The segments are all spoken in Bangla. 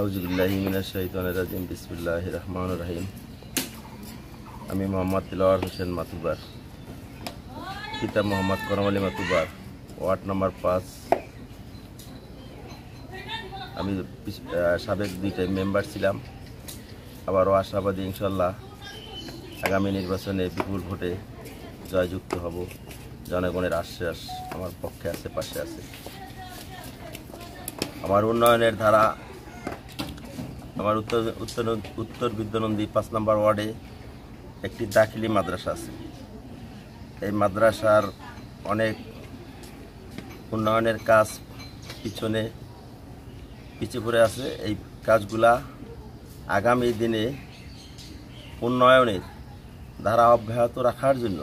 আউজুবিল্লাহিমিনাশাহিদানিম বিসমুল্লাহ রহমান রাহিম আমি মোহাম্মদ তিলওয়ার হোসেন মাতুবার পিতা মোহাম্মদ করম আলী মাতুবার ওয়ার্ড নাম্বার পাঁচ আমি সাবেক দুইটাই মেম্বার ছিলাম আবারও আশাবাদী ইনশাল্লাহ আগামী নির্বাচনে বিপুল ভোটে জয়যুক্ত হব জনগণের আশ্বাস আমার পক্ষে আছে পাশে আছে আমার উন্নয়নের ধারা আমার উত্তর উত্তর উত্তর বিদ্যানন্দী পাঁচ নম্বর ওয়ার্ডে একটি দাখিলি মাদ্রাসা আছে এই মাদ্রাসার অনেক উন্নয়নের কাজ পিছনে পিছিয়ে পড়ে আছে এই কাজগুলা আগামী দিনে উন্নয়নের ধারা অব্যাহত রাখার জন্য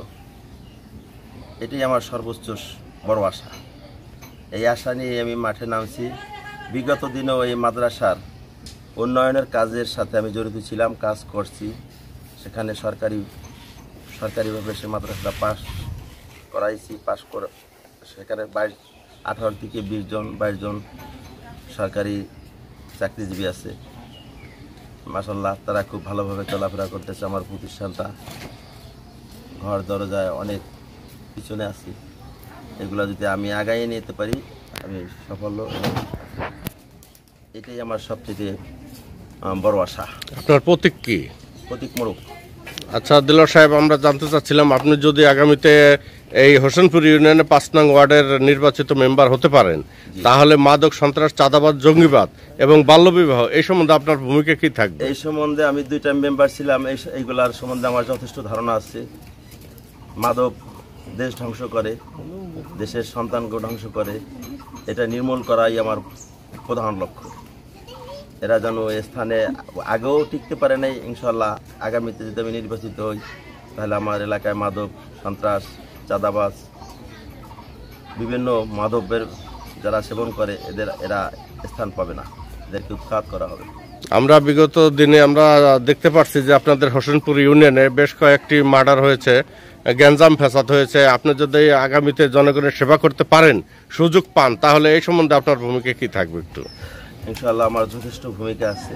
এটি আমার সর্বোচ্চ বড় আশা এই আশা নিয়ে আমি মাঠে নামছি বিগত দিনেও এই মাদ্রাসার উন্নয়নের কাজের সাথে আমি জড়িত ছিলাম কাজ করছি সেখানে সরকারি সরকারিভাবে সে মাদ্রাসাটা পাশ করাইছি পাশ করা সেখানে বাইশ আঠারো থেকে বিশ জন বাইশ জন সরকারি চাকরিজীবী আছে মাসাল্লাহ তারা খুব ভালোভাবে চলাফেরা করতেছে আমার প্রতিষ্ঠানটা ঘর দরজায় অনেক পিছনে আছে এগুলো যদি আমি আগাইয়ে নিতে পারি আমি সাফল্য এটাই আমার সবচেয়ে বড় আশা আপনার প্রতীক কি প্রতীক মোড়ক আচ্ছা দিলর সাহেব আমরা জানতে চাচ্ছিলাম আপনি যদি আগামীতে এই হোসেনপুর ইউনিয়নে পাঁচ নং ওয়ার্ডের নির্বাচিত মেম্বার হতে পারেন তাহলে মাদক সন্ত্রাস চাঁদাবাদ জঙ্গিবাদ এবং বাল্যবিবাহ এই সম্বন্ধে আপনার ভূমিকা কি থাকবে এই সম্বন্ধে আমি দুইটা মেম্বার ছিলাম এইগুলার সম্বন্ধে আমার যথেষ্ট ধারণা আছে মাদক দেশ ধ্বংস করে দেশের সন্তানকে ধ্বংস করে এটা নির্মূল করাই আমার প্রধান লক্ষ্য এরা যেন স্থানে আগেও টিকতে পারে নাই ইনশাল্লাহ আগামীতে যদি আমি নির্বাচিত হই তাহলে আমার এলাকায় মাদক সন্ত্রাস চাঁদাবাজ বিভিন্ন মাদবের যারা সেবন করে এদের এরা স্থান পাবে না এদেরকে উৎখাত করা হবে আমরা বিগত দিনে আমরা দেখতে পাচ্ছি যে আপনাদের হোসেনপুর ইউনিয়নে বেশ কয়েকটি মার্ডার হয়েছে গ্যাঞ্জাম ফেসাদ হয়েছে আপনি যদি আগামীতে জনগণের সেবা করতে পারেন সুযোগ পান তাহলে এই সম্বন্ধে আপনার ভূমিকা কি থাকবে একটু ইনশাল্লাহ আমার যথেষ্ট ভূমিকা আছে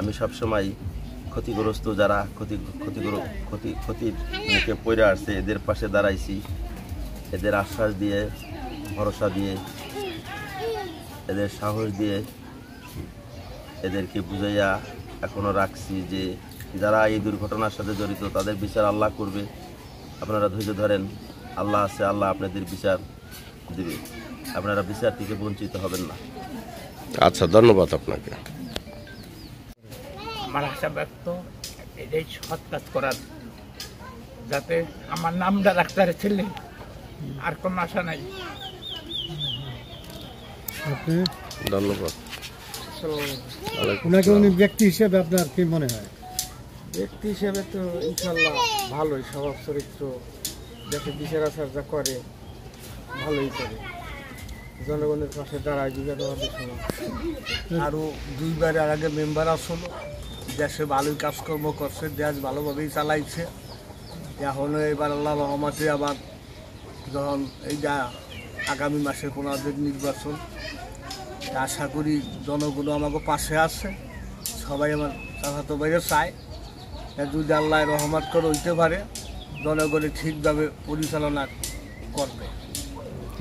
আমি সবসময় ক্ষতিগ্রস্ত যারা ক্ষতি ক্ষতিগ্র ক্ষতি ক্ষতির মুখে পড়ে আসছে এদের পাশে দাঁড়াইছি এদের আশ্বাস দিয়ে ভরসা দিয়ে এদের সাহস দিয়ে এদেরকে বুঝাইয়া এখনও রাখছি যে যারা এই দুর্ঘটনার সাথে জড়িত তাদের বিচার আল্লাহ করবে আপনারা ধৈর্য ধরেন আল্লাহ আছে আল্লাহ আপনাদের বিচার দেবে আপনারা বিচার থেকে বঞ্চিত হবেন না আচ্ছা ধন্যবাদ আপনাকে আমার আশা ব্যক্ত এই সৎ করার যাতে আমার নামটা ডাক্তারের ছেলে আর কোনো আশা নাই ধন্যবাদ ওনাকে উনি ব্যক্তি হিসেবে আপনার কি মনে হয় ব্যক্তি হিসেবে তো ইনশাল্লাহ ভালোই স্বভাব চরিত্র যাতে বিচার আচার যা করে ভালোই করে জনগণের পাশে দাঁড়ায় বিগত আরও দুইবার আর আগে মেম্বার আসলো দেশে ভালোই কাজকর্ম করছে দেশ ভালোভাবেই চালাইছে এখন এবার আল্লাহ রহমাতে আবার যখন এই যা আগামী মাসে কোনাদের নির্বাচন আশা করি জনগণ আমাকে পাশে আছে সবাই আমার তো বাইরে চায় যদি আল্লাহ রহমত করে হইতে পারে জনগণের ঠিকভাবে পরিচালনা করবে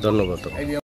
ধন্যবাদ